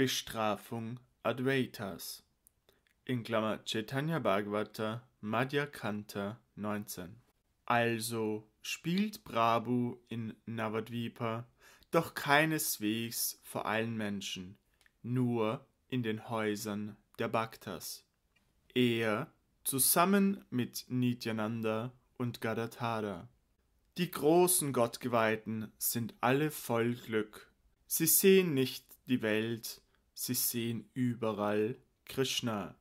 Bestrafung Advaitas in Klammer Chaitanya Bhagavata Madhya Kanta 19. Also spielt Prabhu in Navadvipa, doch keineswegs vor allen Menschen, nur in den Häusern der Bhaktas. Er zusammen mit Nityananda und Gadadhara. Die großen Gottgeweihten sind alle voll Glück. Sie sehen nicht die Welt sie sehen überall Krishna,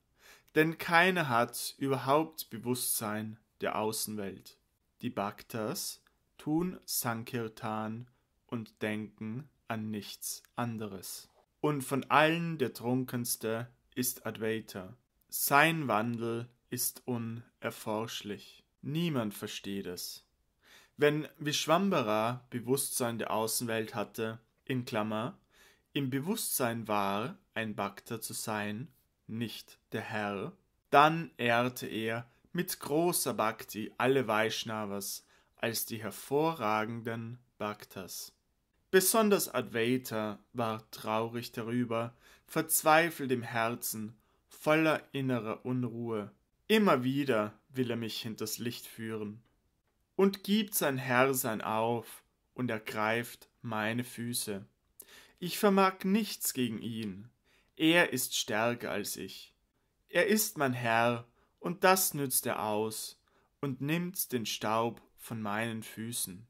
denn keiner hat überhaupt Bewusstsein der Außenwelt. Die Bhaktas tun Sankirtan und denken an nichts anderes. Und von allen der trunkenste ist Advaita. Sein Wandel ist unerforschlich. Niemand versteht es. Wenn Vishwambara Bewusstsein der Außenwelt hatte, in Klammer, im Bewusstsein war, ein Bhakta zu sein, nicht der Herr, dann ehrte er mit großer Bhakti alle Vaishnavas als die hervorragenden Bhaktas. Besonders Advaita war traurig darüber, verzweifelt im Herzen, voller innerer Unruhe. Immer wieder will er mich hinters Licht führen. Und gibt sein Herr sein auf und ergreift meine Füße. Ich vermag nichts gegen ihn. Er ist stärker als ich. Er ist mein Herr, und das nützt er aus und nimmt den Staub von meinen Füßen.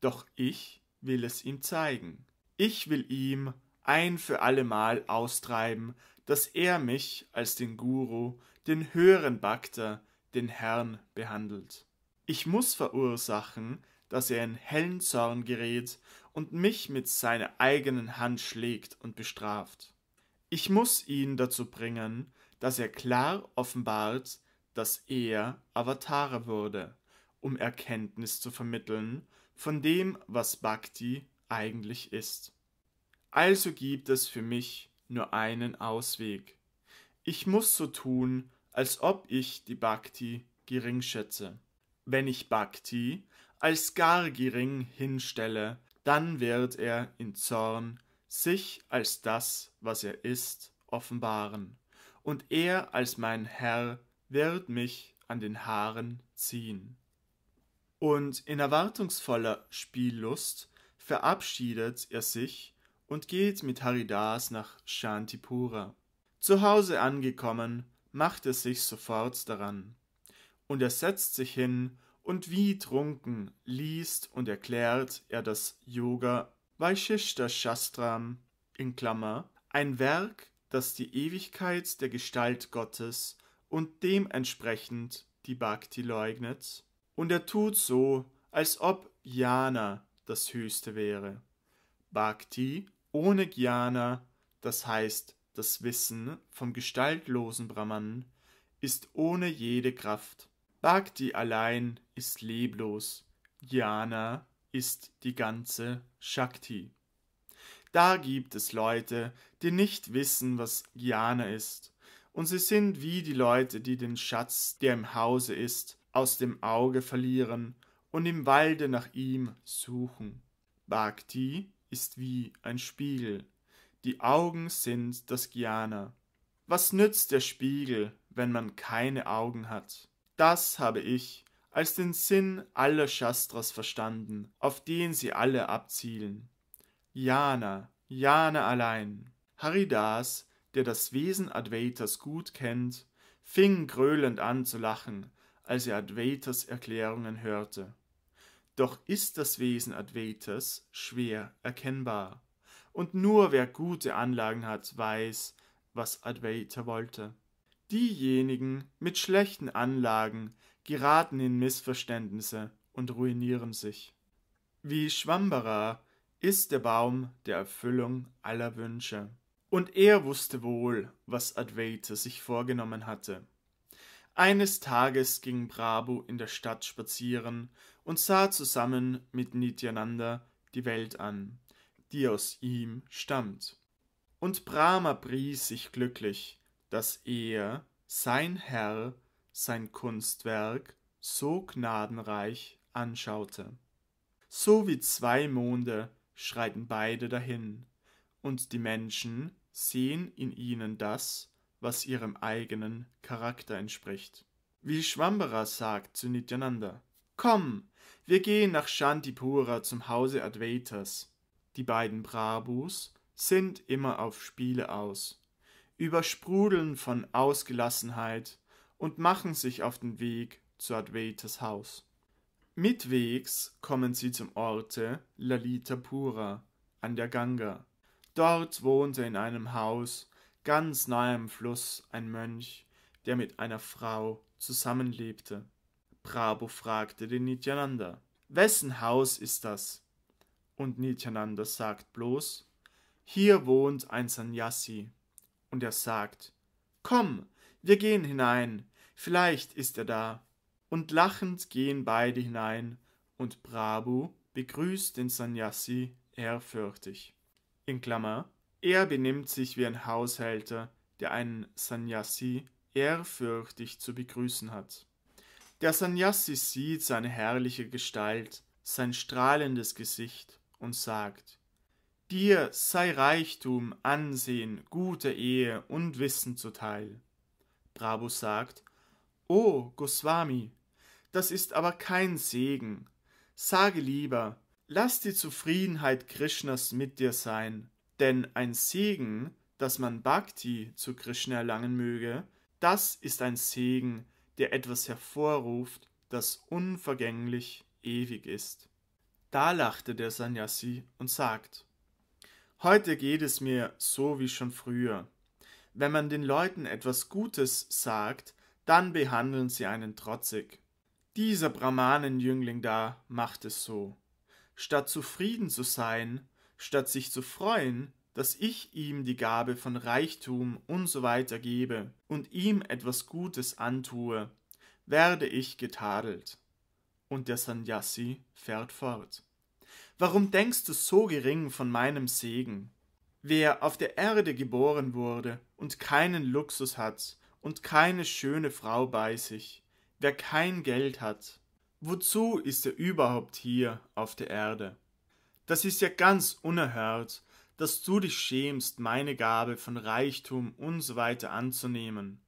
Doch ich will es ihm zeigen. Ich will ihm ein für allemal austreiben, dass er mich als den Guru, den höheren Bhakta, den Herrn behandelt. Ich muss verursachen, dass er in hellen Zorn gerät und mich mit seiner eigenen Hand schlägt und bestraft. Ich muss ihn dazu bringen, dass er klar offenbart, dass er Avatara würde, um Erkenntnis zu vermitteln von dem, was Bhakti eigentlich ist. Also gibt es für mich nur einen Ausweg. Ich muss so tun, als ob ich die Bhakti geringschätze. Wenn ich Bhakti als gar gering hinstelle, dann wird er in Zorn sich als das, was er ist, offenbaren, und er als mein Herr wird mich an den Haaren ziehen. Und in erwartungsvoller Spiellust verabschiedet er sich und geht mit Haridas nach Shantipura. Zu Hause angekommen, macht er sich sofort daran, und er setzt sich hin und wie trunken liest und erklärt er das Yoga Vaishishta Shastram in Klammer, ein Werk, das die Ewigkeit der Gestalt Gottes und dementsprechend die Bhakti leugnet, und er tut so, als ob Jnana das Höchste wäre. Bhakti ohne Jnana, das heißt das Wissen vom gestaltlosen Brahman, ist ohne jede Kraft. Bhakti allein ist leblos, Jnana ist die ganze Shakti. Da gibt es Leute, die nicht wissen, was Jnana ist, und sie sind wie die Leute, die den Schatz, der im Hause ist, aus dem Auge verlieren und im Walde nach ihm suchen. Bhakti ist wie ein Spiegel, die Augen sind das Jnana. Was nützt der Spiegel, wenn man keine Augen hat? Das habe ich als den Sinn aller Shastras verstanden, auf den sie alle abzielen. Jana, Jana allein. Haridas, der das Wesen Advaitas gut kennt, fing gröhlend an zu lachen, als er Advaitas Erklärungen hörte. Doch ist das Wesen Advaitas schwer erkennbar, und nur wer gute Anlagen hat, weiß, was Advaita wollte. Diejenigen mit schlechten Anlagen geraten in Missverständnisse und ruinieren sich. Wie Schwamberer ist der Baum der Erfüllung aller Wünsche. Und er wusste wohl, was Advaita sich vorgenommen hatte. Eines Tages ging Prabhu in der Stadt spazieren und sah zusammen mit Nityananda die Welt an, die aus ihm stammt. Und Brahma pries sich glücklich, dass er, sein Herr, sein Kunstwerk so gnadenreich anschaute. So wie zwei Monde schreiten beide dahin, und die Menschen sehen in ihnen das, was ihrem eigenen Charakter entspricht. Wie Schwamberer sagt zu Nityananda, Komm, wir gehen nach Shantipura zum Hause Advaitas. Die beiden Brabus sind immer auf Spiele aus übersprudeln von Ausgelassenheit und machen sich auf den Weg zu Advaitas Haus. Mitwegs kommen sie zum Orte Lalitapura an der Ganga. Dort wohnte in einem Haus ganz nahe am Fluss ein Mönch, der mit einer Frau zusammenlebte. Prabhu fragte den Nityananda, wessen Haus ist das? Und Nityananda sagt bloß, hier wohnt ein Sanyasi und er sagt, Komm, wir gehen hinein, vielleicht ist er da. Und lachend gehen beide hinein, und Prabhu begrüßt den Sanyasi ehrfürchtig. In Klammer, er benimmt sich wie ein Haushälter, der einen Sanyasi ehrfürchtig zu begrüßen hat. Der Sanyasi sieht seine herrliche Gestalt, sein strahlendes Gesicht und sagt, Dir sei Reichtum, Ansehen, gute Ehe und Wissen zuteil. Brabus sagt, O Goswami, das ist aber kein Segen. Sage lieber, lass die Zufriedenheit Krishnas mit dir sein, denn ein Segen, dass man Bhakti zu Krishna erlangen möge, das ist ein Segen, der etwas hervorruft, das unvergänglich ewig ist. Da lachte der Sanyasi und sagt, Heute geht es mir so wie schon früher. Wenn man den Leuten etwas Gutes sagt, dann behandeln sie einen trotzig. Dieser Brahmanenjüngling da macht es so. Statt zufrieden zu sein, statt sich zu freuen, dass ich ihm die Gabe von Reichtum usw. So gebe und ihm etwas Gutes antue, werde ich getadelt. Und der Sannyasi fährt fort. Warum denkst du so gering von meinem Segen? Wer auf der Erde geboren wurde und keinen Luxus hat und keine schöne Frau bei sich, wer kein Geld hat, wozu ist er überhaupt hier auf der Erde? Das ist ja ganz unerhört, dass du dich schämst, meine Gabe von Reichtum und so weiter anzunehmen.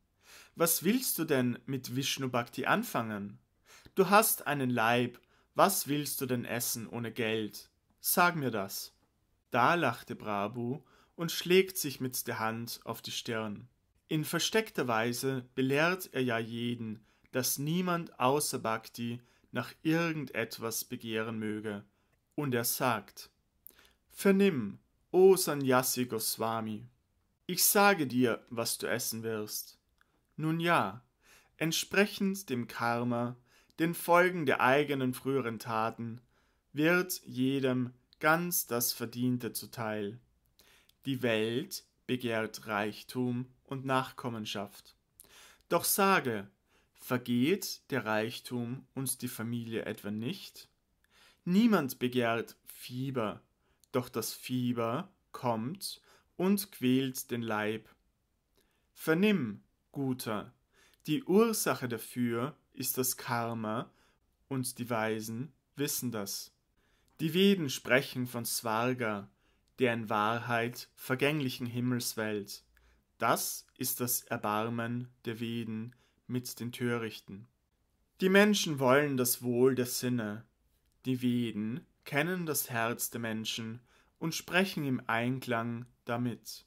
Was willst du denn mit Vishnu Bhakti anfangen? Du hast einen Leib was willst du denn essen ohne Geld? Sag mir das. Da lachte Brabu und schlägt sich mit der Hand auf die Stirn. In versteckter Weise belehrt er ja jeden, dass niemand außer Bhakti nach irgendetwas begehren möge. Und er sagt, Vernimm, o Sanyasi Goswami, ich sage dir, was du essen wirst. Nun ja, entsprechend dem Karma den Folgen der eigenen früheren Taten, wird jedem ganz das Verdiente zuteil. Die Welt begehrt Reichtum und Nachkommenschaft. Doch sage, vergeht der Reichtum und die Familie etwa nicht? Niemand begehrt Fieber, doch das Fieber kommt und quält den Leib. Vernimm, Guter, die Ursache dafür ist das Karma, und die Weisen wissen das. Die Veden sprechen von Svarga, der in Wahrheit vergänglichen Himmelswelt. Das ist das Erbarmen der Veden mit den Törichten. Die Menschen wollen das Wohl der Sinne. Die Veden kennen das Herz der Menschen und sprechen im Einklang damit.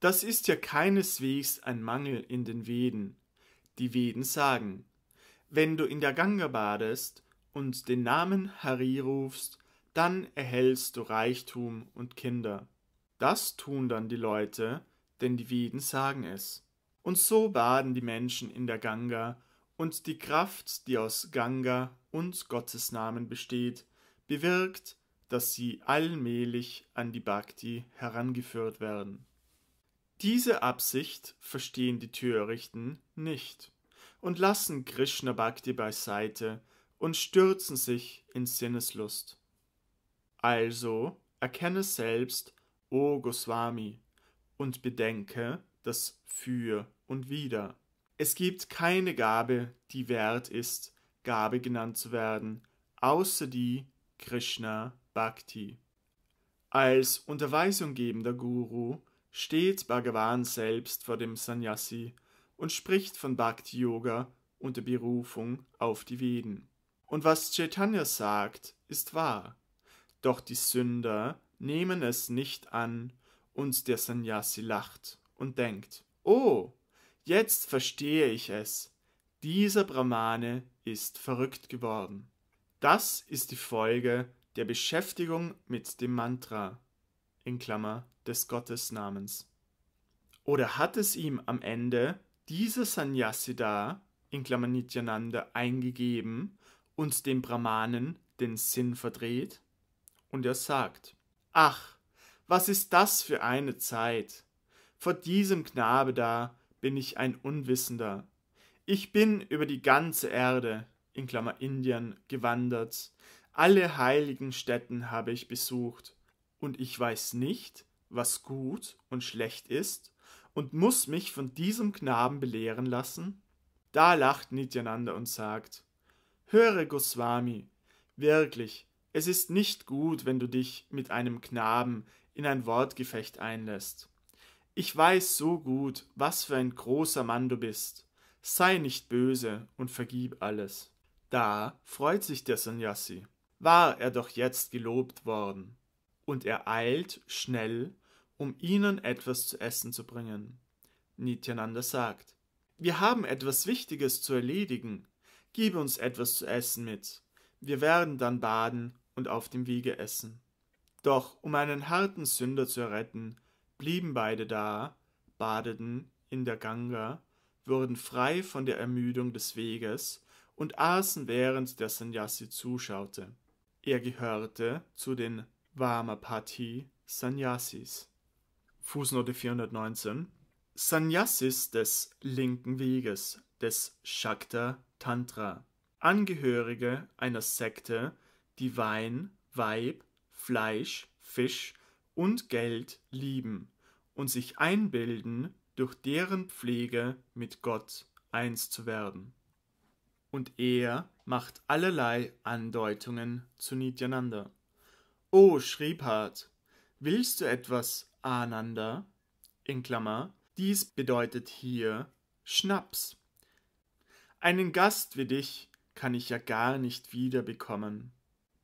Das ist ja keineswegs ein Mangel in den Veden. Die Veden sagen, wenn du in der Ganga badest und den Namen Hari rufst, dann erhältst du Reichtum und Kinder. Das tun dann die Leute, denn die Veden sagen es. Und so baden die Menschen in der Ganga, und die Kraft, die aus Ganga und Gottes Namen besteht, bewirkt, dass sie allmählich an die Bhakti herangeführt werden. Diese Absicht verstehen die Törichten nicht und lassen Krishna Bhakti beiseite und stürzen sich in Sinneslust. Also erkenne selbst, O Goswami, und bedenke das Für und Wider. Es gibt keine Gabe, die wert ist, Gabe genannt zu werden, außer die Krishna Bhakti. Als Unterweisung gebender Guru steht Bhagavan selbst vor dem Sannyasi und spricht von Bhakti Yoga unter Berufung auf die Veden. Und was Chaitanya sagt, ist wahr. Doch die Sünder nehmen es nicht an, und der Sannyasi lacht und denkt, oh, jetzt verstehe ich es, dieser Brahmane ist verrückt geworden. Das ist die Folge der Beschäftigung mit dem Mantra, in Klammer des Gottesnamens. Oder hat es ihm am Ende dieser Sanyasida, in Klammern eingegeben und dem Brahmanen den Sinn verdreht? Und er sagt, ach, was ist das für eine Zeit? Vor diesem Knabe da bin ich ein Unwissender. Ich bin über die ganze Erde, in Klammer Indien, gewandert. Alle heiligen Stätten habe ich besucht. Und ich weiß nicht, was gut und schlecht ist und muss mich von diesem Knaben belehren lassen? Da lacht Nityananda und sagt, Höre Goswami, wirklich, es ist nicht gut, wenn du dich mit einem Knaben in ein Wortgefecht einlässt. Ich weiß so gut, was für ein großer Mann du bist. Sei nicht böse und vergib alles. Da freut sich der Sanyasi. War er doch jetzt gelobt worden. Und er eilt schnell um ihnen etwas zu essen zu bringen. Nityananda sagt, wir haben etwas Wichtiges zu erledigen. Gib uns etwas zu essen mit. Wir werden dann baden und auf dem Wege essen. Doch um einen harten Sünder zu retten, blieben beide da, badeten in der Ganga, wurden frei von der Ermüdung des Weges und aßen, während der Sanyasi zuschaute. Er gehörte zu den Vamapati Sanyasis. Fußnote 419, Sannyasis des linken Weges, des Shakta Tantra, Angehörige einer Sekte, die Wein, Weib, Fleisch, Fisch und Geld lieben und sich einbilden, durch deren Pflege mit Gott eins zu werden. Und er macht allerlei Andeutungen zu Nityananda. O Shripad, willst du etwas Ananda in Klammer. Dies bedeutet hier Schnaps. Einen Gast wie dich kann ich ja gar nicht wiederbekommen.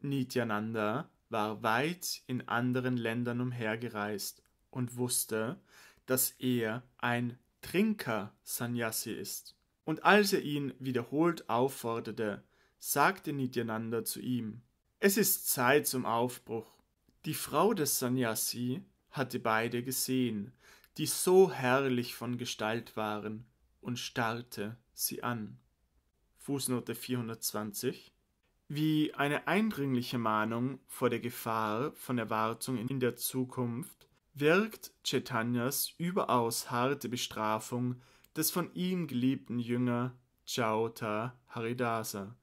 Nityananda war weit in anderen Ländern umhergereist und wusste, dass er ein Trinker Sanyasi ist. Und als er ihn wiederholt aufforderte, sagte Nityananda zu ihm, es ist Zeit zum Aufbruch. Die Frau des Sanyasi hatte beide gesehen, die so herrlich von Gestalt waren, und starrte sie an. Fußnote 420 Wie eine eindringliche Mahnung vor der Gefahr von Erwartung in der Zukunft wirkt Chaitanyas überaus harte Bestrafung des von ihm geliebten Jünger Jauta Haridasa,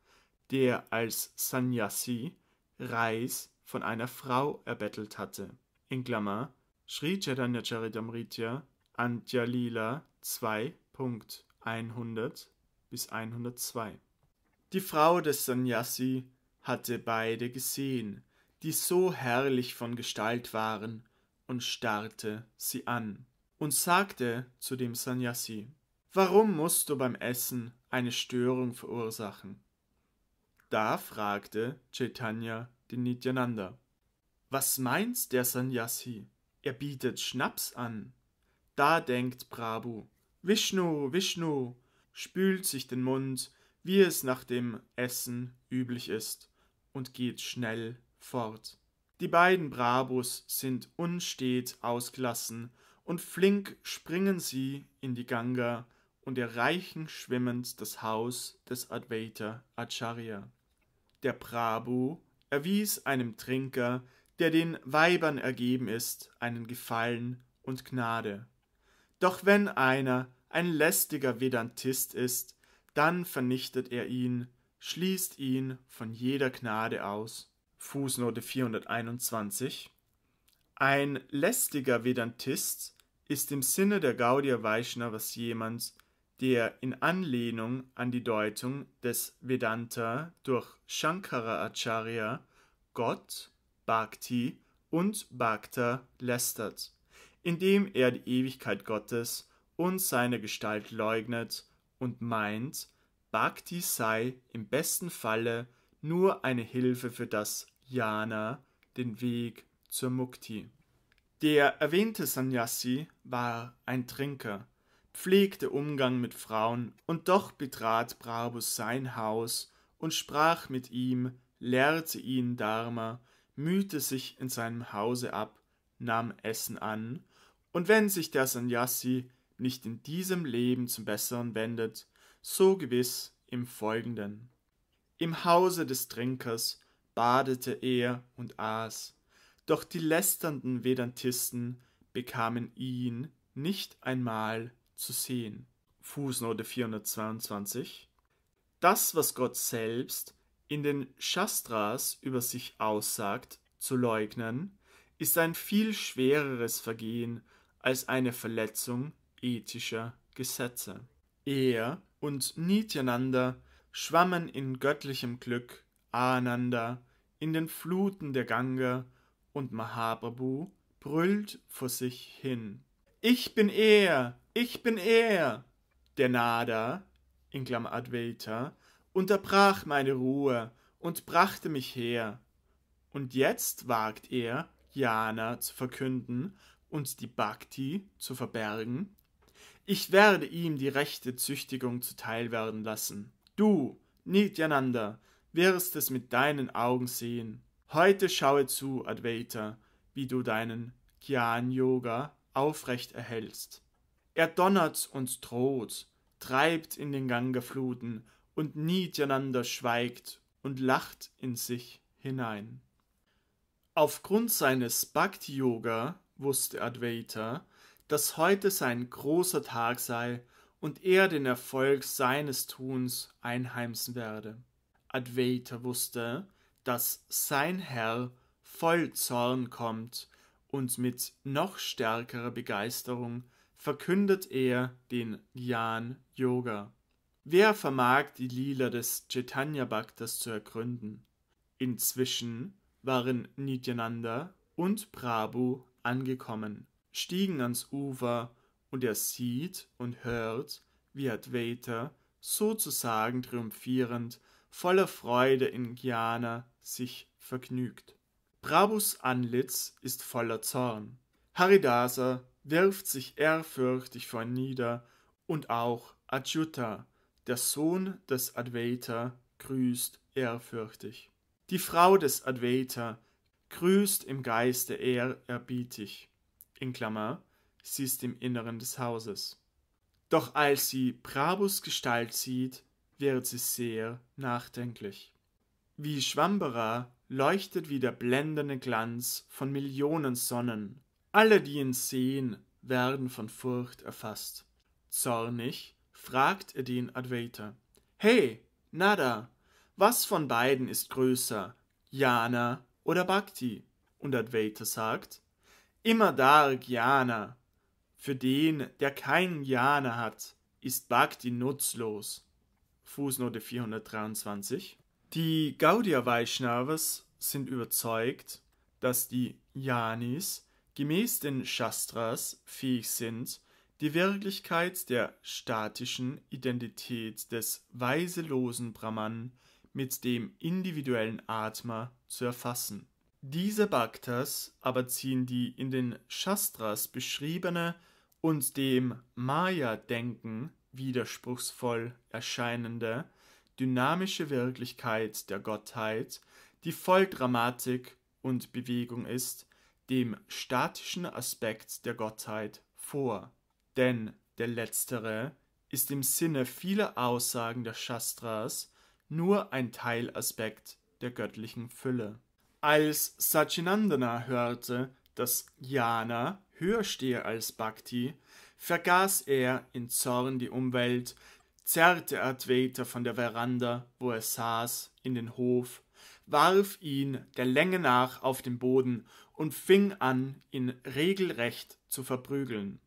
der als Sanyasi Reis von einer Frau erbettelt hatte. In Klammer Sri Chaitanya Charitamrita Antyalila 2.100 bis 102. Die Frau des Sanyasi hatte beide gesehen, die so herrlich von Gestalt waren, und starrte sie an und sagte zu dem Sanyasi, Warum musst du beim Essen eine Störung verursachen? Da fragte Chaitanya den Nityananda, Was meint der Sanyasi? Er bietet Schnaps an. Da denkt Prabhu, Vishnu, Vishnu, spült sich den Mund, wie es nach dem Essen üblich ist, und geht schnell fort. Die beiden Brabus sind unstet ausgelassen, und flink springen sie in die Ganga und erreichen schwimmend das Haus des Advaita Acharya. Der Prabhu erwies einem Trinker der den Weibern ergeben ist, einen Gefallen und Gnade. Doch wenn einer ein lästiger Vedantist ist, dann vernichtet er ihn, schließt ihn von jeder Gnade aus. Fußnote 421 Ein lästiger Vedantist ist im Sinne der Gaudiya Vaishnavas jemand, der in Anlehnung an die Deutung des Vedanta durch Shankara Acharya Gott Bhakti und Bhakta lästert, indem er die Ewigkeit Gottes und seine Gestalt leugnet und meint, Bhakti sei im besten Falle nur eine Hilfe für das Jana, den Weg zur Mukti. Der erwähnte Sannyasi war ein Trinker, pflegte Umgang mit Frauen, und doch betrat Brabus sein Haus und sprach mit ihm, lehrte ihn Dharma mühte sich in seinem Hause ab, nahm Essen an, und wenn sich der Sannyasi nicht in diesem Leben zum Besseren wendet, so gewiss im folgenden. Im Hause des Trinkers badete er und aß, doch die lästernden Vedantisten bekamen ihn nicht einmal zu sehen. Fußnote 422 Das, was Gott selbst in den Shastras über sich aussagt, zu leugnen, ist ein viel schwereres Vergehen als eine Verletzung ethischer Gesetze. Er und Nityananda schwammen in göttlichem Glück, Ananda, in den Fluten der Ganga und Mahaprabhu brüllt vor sich hin. Ich bin er, ich bin er. Der Nada, in Advaita, unterbrach meine Ruhe und brachte mich her. Und jetzt wagt er, Jana zu verkünden und die Bhakti zu verbergen? Ich werde ihm die rechte Züchtigung zuteil werden lassen. Du, Nityananda, wirst es mit deinen Augen sehen. Heute schaue zu, Advaita, wie du deinen Gyan Yoga aufrecht erhältst. Er donnert und droht, treibt in den Fluten, und niedereinander schweigt und lacht in sich hinein. Aufgrund seines Bhakti-Yoga wusste Advaita, dass heute sein großer Tag sei und er den Erfolg seines Tuns einheimsen werde. Advaita wusste, dass sein Herr voll Zorn kommt und mit noch stärkerer Begeisterung verkündet er den Gyan Yoga. Wer vermag die Lila des Chaitanya-Bhaktas zu ergründen? Inzwischen waren Nityananda und Prabhu angekommen, stiegen ans Ufer und er sieht und hört, wie Advaita sozusagen triumphierend, voller Freude in Gyana sich vergnügt. Prabhus Anlitz ist voller Zorn. Haridasa wirft sich ehrfürchtig vor ihn nieder und auch Achyuta, der Sohn des Advaita grüßt ehrfürchtig. Die Frau des Advaita grüßt im Geiste ehrerbietig. In Klammer, sie ist im Inneren des Hauses. Doch als sie Brabus Gestalt sieht, wird sie sehr nachdenklich. Wie Schwambera leuchtet wie der blendende Glanz von Millionen Sonnen. Alle, die ihn sehen, werden von Furcht erfasst. Zornig fragt er den Advaita. Hey, Nada, was von beiden ist größer, Jana oder Bhakti? Und Advaita sagt, immer dar Jnana. Für den, der kein Jnana hat, ist Bhakti nutzlos. Fußnote 423. Die Gaudiya Vaishnavas sind überzeugt, dass die Janis gemäß den Shastras fähig sind, die Wirklichkeit der statischen Identität des weiselosen Brahman mit dem individuellen Atma zu erfassen. Diese Bhaktas aber ziehen die in den Shastras beschriebene und dem Maya-Denken widerspruchsvoll erscheinende dynamische Wirklichkeit der Gottheit, die voll Dramatik und Bewegung ist, dem statischen Aspekt der Gottheit vor denn der letztere ist im Sinne vieler Aussagen der Shastras nur ein Teilaspekt der göttlichen Fülle. Als Sachinandana hörte, dass Jnana höher stehe als Bhakti, vergaß er in Zorn die Umwelt, zerrte Advaita von der Veranda, wo er saß, in den Hof, warf ihn der Länge nach auf den Boden und fing an, ihn regelrecht zu verprügeln.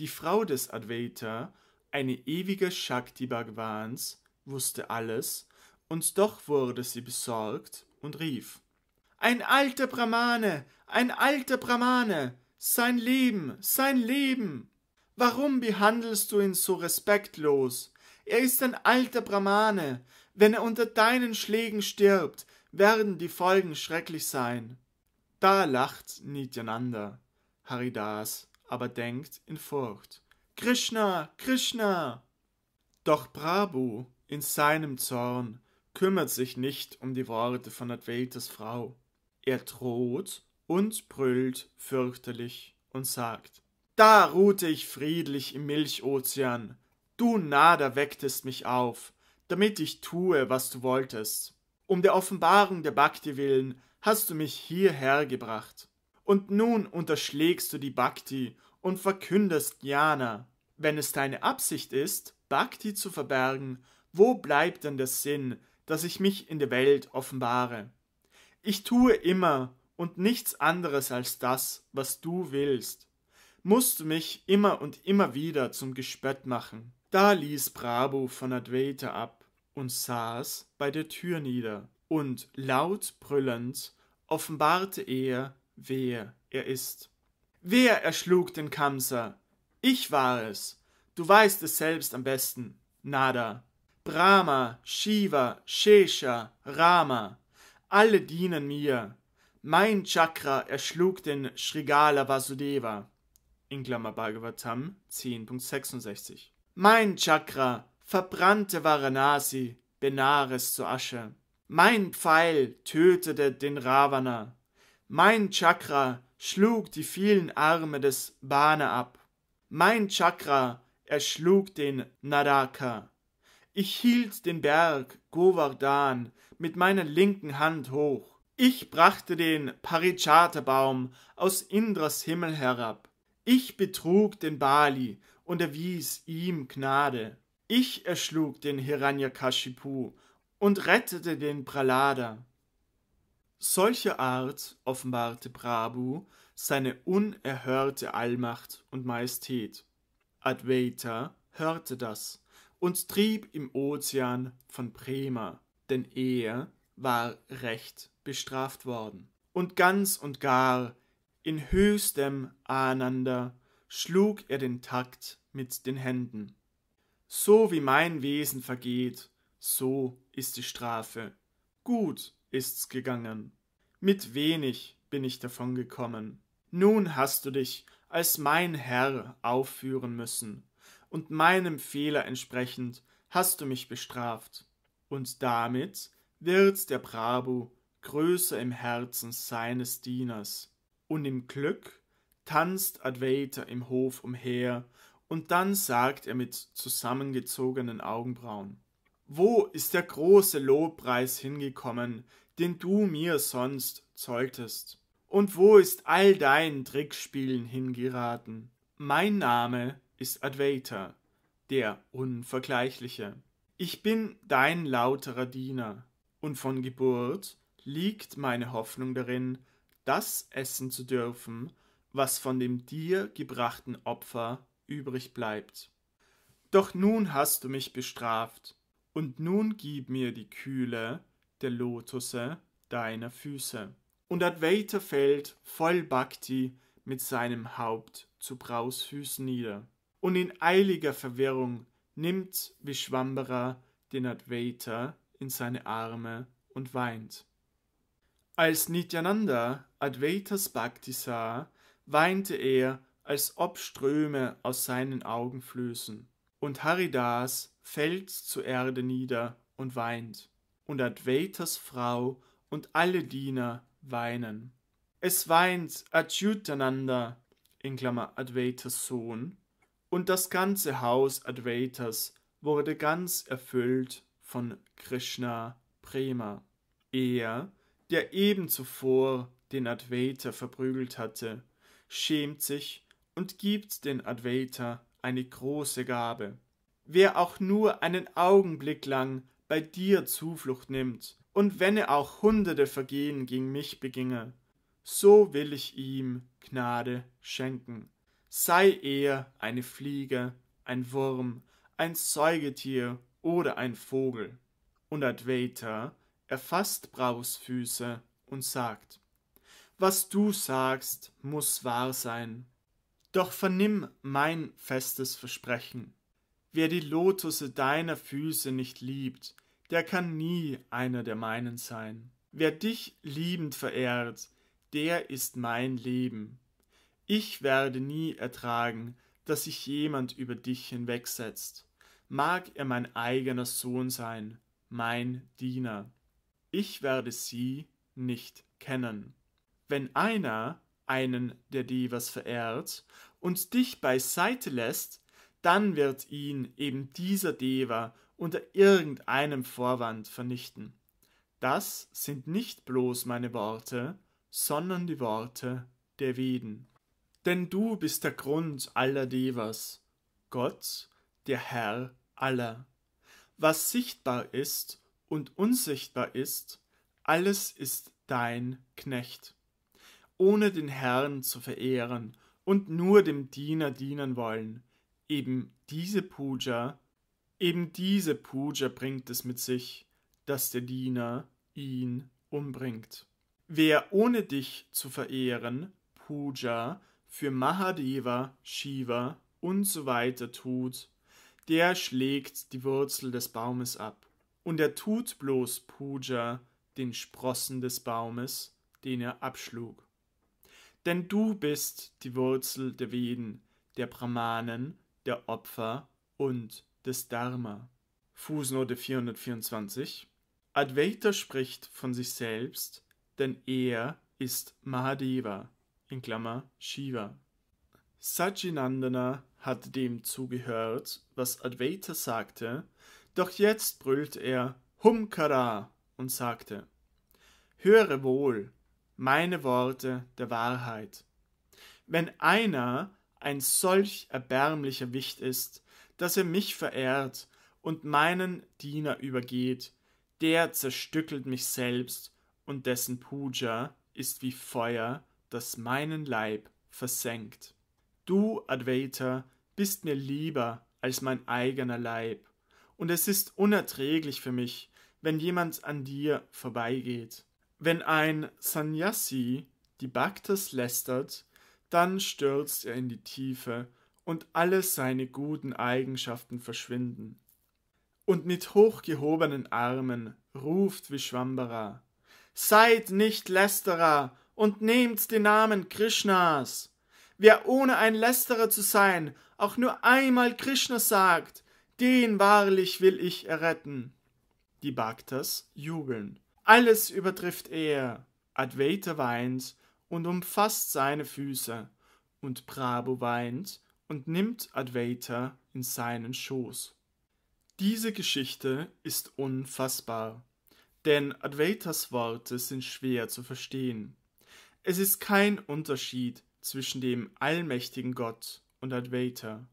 Die Frau des Advaita, eine ewige Shakti Bhagwans, wusste alles, und doch wurde sie besorgt und rief Ein alter Brahmane, ein alter Brahmane, sein Leben, sein Leben. Warum behandelst du ihn so respektlos? Er ist ein alter Brahmane, wenn er unter deinen Schlägen stirbt, werden die Folgen schrecklich sein. Da lacht Nityananda, Haridas aber denkt in Furcht. Krishna, Krishna! Doch Prabhu in seinem Zorn kümmert sich nicht um die Worte von Advaitas Frau. Er droht und brüllt fürchterlich und sagt, da ruhte ich friedlich im Milchozean. Du Nada wecktest mich auf, damit ich tue, was du wolltest. Um der Offenbarung der Bhakti willen hast du mich hierher gebracht. Und nun unterschlägst du die Bhakti und verkündest Jnana. Wenn es deine Absicht ist, Bhakti zu verbergen, wo bleibt denn der Sinn, dass ich mich in der Welt offenbare? Ich tue immer und nichts anderes als das, was du willst. Musst du mich immer und immer wieder zum Gespött machen. Da ließ Prabhu von Advaita ab und saß bei der Tür nieder, und laut brüllend offenbarte er Wehe, er ist. Wer erschlug den Kamsa? Ich war es. Du weißt es selbst am besten. Nada. Brahma, Shiva, Shesha, Rama, alle dienen mir. Mein Chakra erschlug den Shrigala Vasudeva. In Klammer Bhagavatam 10.66. Mein Chakra verbrannte Varanasi, Benares zu Asche. Mein Pfeil tötete den Ravana. Mein Chakra schlug die vielen Arme des Bane ab. Mein Chakra erschlug den Nadaka. Ich hielt den Berg Govardhan mit meiner linken Hand hoch. Ich brachte den Parichata-Baum aus Indras Himmel herab. Ich betrug den Bali und erwies ihm Gnade. Ich erschlug den Hiranyakashipu und rettete den Pralada. Solcher Art offenbarte Prabhu seine unerhörte Allmacht und Majestät. Advaita hörte das und trieb im Ozean von Prema, denn er war recht bestraft worden. Und ganz und gar in höchstem Ananda schlug er den Takt mit den Händen. So wie mein Wesen vergeht, so ist die Strafe gut ist's gegangen. Mit wenig bin ich davongekommen. Nun hast du dich als mein Herr aufführen müssen, und meinem Fehler entsprechend hast du mich bestraft. Und damit wird der Prabhu größer im Herzen seines Dieners. Und im Glück tanzt Advaita im Hof umher, und dann sagt er mit zusammengezogenen Augenbrauen wo ist der große Lobpreis hingekommen, den du mir sonst zeugtest? Und wo ist all dein Trickspielen hingeraten? Mein Name ist Advaita, der Unvergleichliche. Ich bin dein lauterer Diener, und von Geburt liegt meine Hoffnung darin, das essen zu dürfen, was von dem dir gebrachten Opfer übrig bleibt. Doch nun hast du mich bestraft und nun gib mir die Kühle der Lotusse deiner Füße. Und Advaita fällt voll Bhakti mit seinem Haupt zu Brausfüßen nieder. Und in eiliger Verwirrung nimmt Vishwambara den Advaita in seine Arme und weint. Als Nityananda Advaitas Bhakti sah, weinte er, als ob Ströme aus seinen Augen flößen. Und Haridas fällt zur Erde nieder und weint. Und Advaitas Frau und alle Diener weinen. Es weint Ajutananda, in Klammer Advaitas Sohn, und das ganze Haus Advaitas wurde ganz erfüllt von Krishna Prema. Er, der eben zuvor den Advaita verprügelt hatte, schämt sich und gibt den Advaita eine große Gabe. Wer auch nur einen Augenblick lang bei dir Zuflucht nimmt, und wenn er auch hunderte Vergehen gegen mich beginge, so will ich ihm Gnade schenken. Sei er eine Fliege, ein Wurm, ein Säugetier oder ein Vogel. Und Advaita erfasst Braus Füße und sagt, was du sagst, muss wahr sein. Doch vernimm mein festes Versprechen. Wer die Lotusse deiner Füße nicht liebt, der kann nie einer der meinen sein. Wer dich liebend verehrt, der ist mein Leben. Ich werde nie ertragen, dass sich jemand über dich hinwegsetzt. Mag er mein eigener Sohn sein, mein Diener. Ich werde sie nicht kennen. Wenn einer einen, der die was verehrt, und dich beiseite lässt, dann wird ihn eben dieser Deva unter irgendeinem Vorwand vernichten. Das sind nicht bloß meine Worte, sondern die Worte der Veden. Denn du bist der Grund aller Devas, Gott, der Herr aller. Was sichtbar ist und unsichtbar ist, alles ist dein Knecht ohne den Herrn zu verehren und nur dem Diener dienen wollen. Eben diese Puja, eben diese Puja bringt es mit sich, dass der Diener ihn umbringt. Wer ohne dich zu verehren, Puja, für Mahadeva, Shiva und so weiter tut, der schlägt die Wurzel des Baumes ab. Und er tut bloß Puja, den Sprossen des Baumes, den er abschlug denn du bist die Wurzel der Veden, der Brahmanen, der Opfer und des Dharma. Fußnote 424 Advaita spricht von sich selbst, denn er ist Mahadeva, in Klammer Shiva. Sajinandana hat dem zugehört, was Advaita sagte, doch jetzt brüllt er Humkara und sagte: Höre wohl, meine Worte der Wahrheit. Wenn einer ein solch erbärmlicher Wicht ist, dass er mich verehrt und meinen Diener übergeht, der zerstückelt mich selbst und dessen Puja ist wie Feuer, das meinen Leib versenkt. Du, Advaita, bist mir lieber als mein eigener Leib, und es ist unerträglich für mich, wenn jemand an dir vorbeigeht. Wenn ein Sanyasi die Bhaktas lästert, dann stürzt er in die Tiefe und alle seine guten Eigenschaften verschwinden. Und mit hochgehobenen Armen ruft Vishwambara, Seid nicht Lästerer und nehmt den Namen Krishnas. Wer ohne ein Lästerer zu sein auch nur einmal Krishna sagt, den wahrlich will ich erretten. Die Bhaktas jubeln. Alles übertrifft er. Advaita weint und umfasst seine Füße, und Prabhu weint und nimmt Advaita in seinen Schoß. Diese Geschichte ist unfassbar, denn Advaitas Worte sind schwer zu verstehen. Es ist kein Unterschied zwischen dem allmächtigen Gott und Advaita,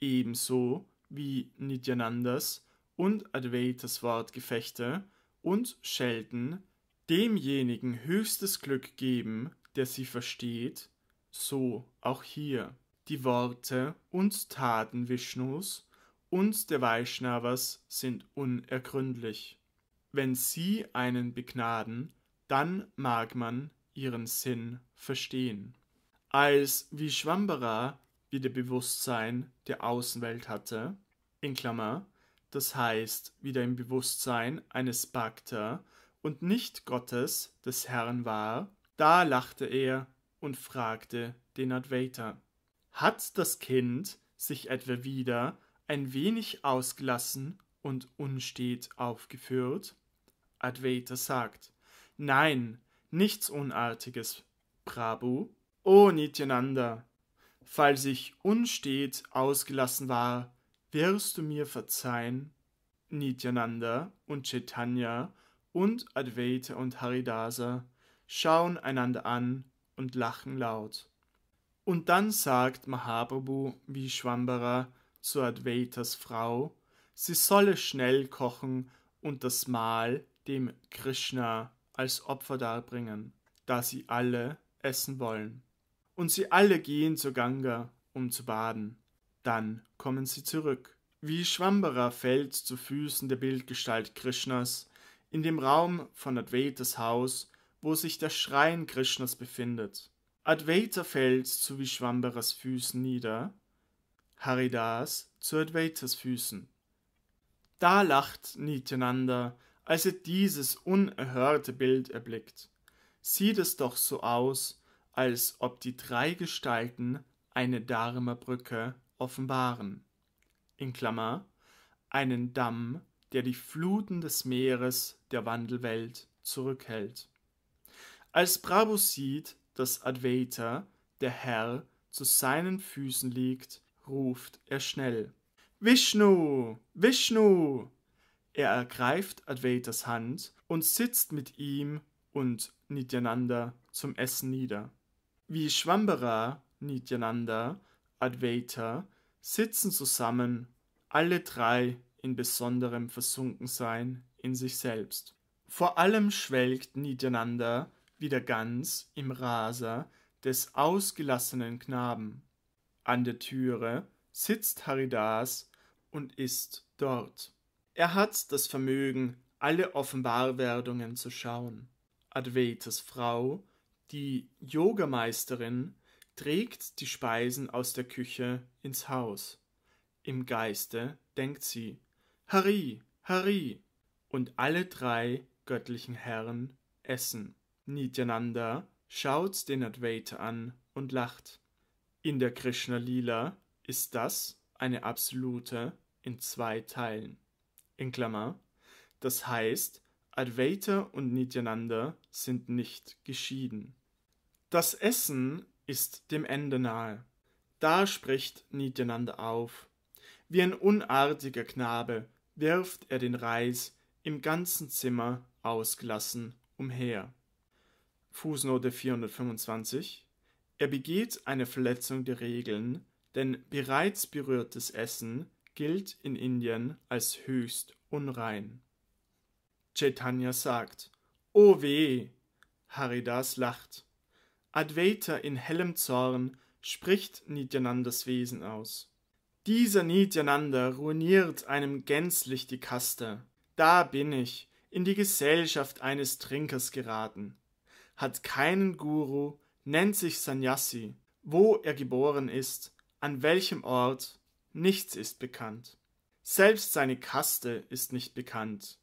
ebenso wie Nityanandas und Advaitas Wortgefechte und schelten, demjenigen höchstes Glück geben, der sie versteht, so auch hier. Die Worte und Taten Vishnus und der Vaishnavas sind unergründlich. Wenn sie einen begnaden, dann mag man ihren Sinn verstehen. Als Vishwambara wieder Bewusstsein der Außenwelt hatte, in Klammer, das heißt wieder im Bewusstsein eines Bhakta und nicht Gottes des Herrn war, da lachte er und fragte den Advaita. Hat das Kind sich etwa wieder ein wenig ausgelassen und unstet aufgeführt? Advaita sagt, nein, nichts Unartiges, Prabhu. O Nityananda, falls ich unstet ausgelassen war, wirst du mir verzeihen, Nityananda und Chaitanya und Advaita und Haridasa schauen einander an und lachen laut. Und dann sagt Mahaprabhu Vishwambara zu Advaitas Frau, sie solle schnell kochen und das Mahl dem Krishna als Opfer darbringen, da sie alle essen wollen. Und sie alle gehen zur Ganga, um zu baden. Dann kommen sie zurück. Wie Schwamberer fällt zu Füßen der Bildgestalt Krishnas in dem Raum von Advaitas Haus, wo sich der Schrein Krishnas befindet. Advaita fällt zu Vishwambaras Füßen nieder, Haridas zu Advaitas Füßen. Da lacht Nityananda, als er dieses unerhörte Bild erblickt. Sieht es doch so aus, als ob die drei Gestalten eine Dharma-Brücke offenbaren (einen Damm, der die Fluten des Meeres der Wandelwelt zurückhält). Als Brabus sieht, dass Advaita, der Herr, zu seinen Füßen liegt, ruft er schnell Vishnu, Vishnu. Er ergreift Advaitas Hand und sitzt mit ihm und Nityananda zum Essen nieder. Wie Schwambara Nityananda Advaita sitzen zusammen, alle drei in besonderem Versunkensein in sich selbst. Vor allem schwelgt Nityananda wieder ganz im Raser des ausgelassenen Knaben. An der Türe sitzt Haridas und ist dort. Er hat das Vermögen, alle Offenbarwerdungen zu schauen. Advaitas Frau, die Yogameisterin, trägt die Speisen aus der Küche ins Haus. Im Geiste denkt sie Hari, Hari, und alle drei göttlichen Herren essen. Nityananda schaut den Advaita an und lacht. In der Krishna Lila ist das eine absolute in zwei Teilen. In Klammer. Das heißt, Advaita und Nityananda sind nicht geschieden. Das Essen ist dem Ende nahe. Da spricht Nityananda auf. Wie ein unartiger Knabe wirft er den Reis im ganzen Zimmer ausgelassen umher. Fußnote 425 Er begeht eine Verletzung der Regeln, denn bereits berührtes Essen gilt in Indien als höchst unrein. Chaitanya sagt, O weh! Haridas lacht. Advaita in hellem Zorn spricht Nityanandas Wesen aus. Dieser Nityananda ruiniert einem gänzlich die Kaste. Da bin ich in die Gesellschaft eines Trinkers geraten. Hat keinen Guru, nennt sich Sanyasi. Wo er geboren ist, an welchem Ort, nichts ist bekannt. Selbst seine Kaste ist nicht bekannt.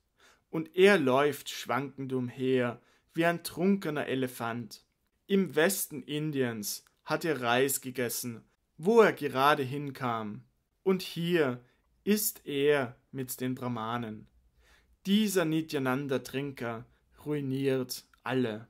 Und er läuft schwankend umher, wie ein trunkener Elefant im Westen Indiens hat er Reis gegessen, wo er gerade hinkam, und hier ist er mit den Brahmanen. Dieser Nityananda-Trinker ruiniert alle.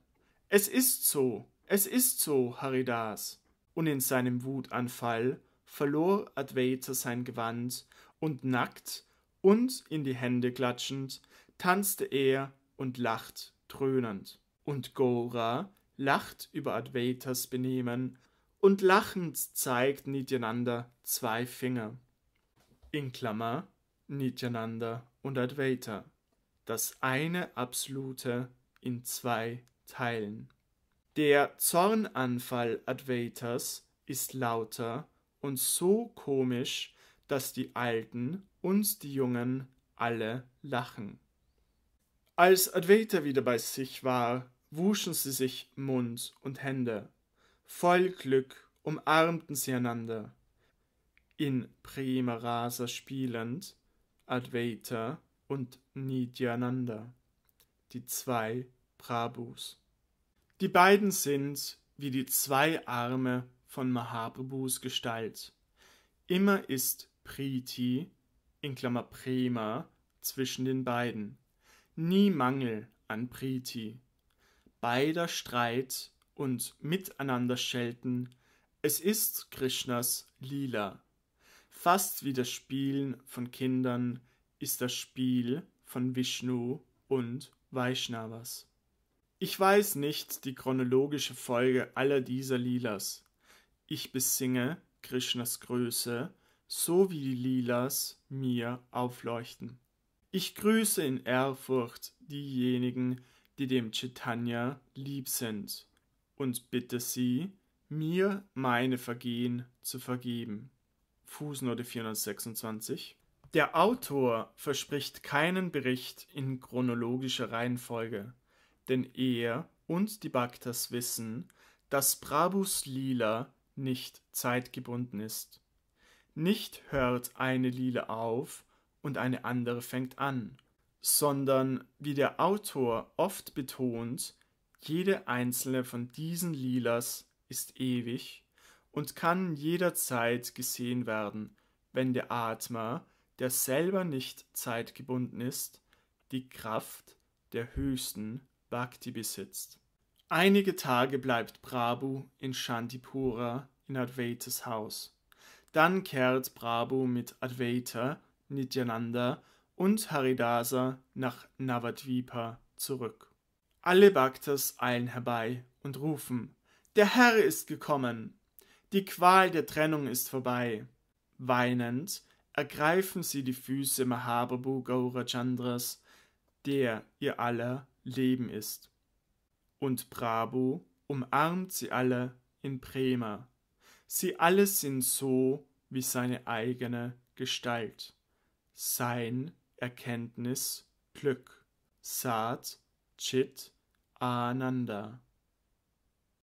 Es ist so, es ist so, Haridas. Und in seinem Wutanfall verlor Advaita sein Gewand und nackt und in die Hände klatschend tanzte er und lacht dröhnend. Und Gora lacht über Advaitas Benehmen und lachend zeigt Nityananda zwei Finger. In Klammer Nityananda und Advaita. Das eine absolute in zwei Teilen. Der Zornanfall Advaitas ist lauter und so komisch, dass die Alten und die Jungen alle lachen. Als Advaita wieder bei sich war, wuschen sie sich Mund und Hände, voll Glück umarmten sie einander. In Bremer Raser spielend, Advaita und Nidyananda, die zwei Prabhus. Die beiden sind wie die zwei Arme von Mahaprabhus Gestalt. Immer ist Priti, in Klammer Prema, zwischen den beiden. Nie Mangel an Priti beider Streit und miteinander schelten, es ist Krishnas Lila. Fast wie das Spielen von Kindern ist das Spiel von Vishnu und Vaishnavas. Ich weiß nicht die chronologische Folge aller dieser Lilas. Ich besinge Krishnas Größe, so wie die Lilas mir aufleuchten. Ich grüße in Ehrfurcht diejenigen, die dem Chaitanya lieb sind, und bitte sie, mir meine Vergehen zu vergeben. Fußnote 426. Der Autor verspricht keinen Bericht in chronologischer Reihenfolge, denn er und die Bhaktas wissen, dass Prabhus Lila nicht zeitgebunden ist. Nicht hört eine Lila auf und eine andere fängt an, sondern, wie der Autor oft betont, jede einzelne von diesen Lilas ist ewig und kann jederzeit gesehen werden, wenn der Atmer, der selber nicht zeitgebunden ist, die Kraft der höchsten Bhakti besitzt. Einige Tage bleibt Prabhu in Shantipura in Advaitas Haus. Dann kehrt Prabhu mit Advaita, Nityananda und Haridasa nach Navadvipa zurück. Alle Bhaktas eilen herbei und rufen, der Herr ist gekommen, die Qual der Trennung ist vorbei. Weinend ergreifen sie die Füße Mahaprabhu Gaurachandras, der ihr aller Leben ist. Und Prabhu umarmt sie alle in Prema. Sie alle sind so wie seine eigene Gestalt. Sein Erkenntnis, Glück, Sat, Chit, Ananda.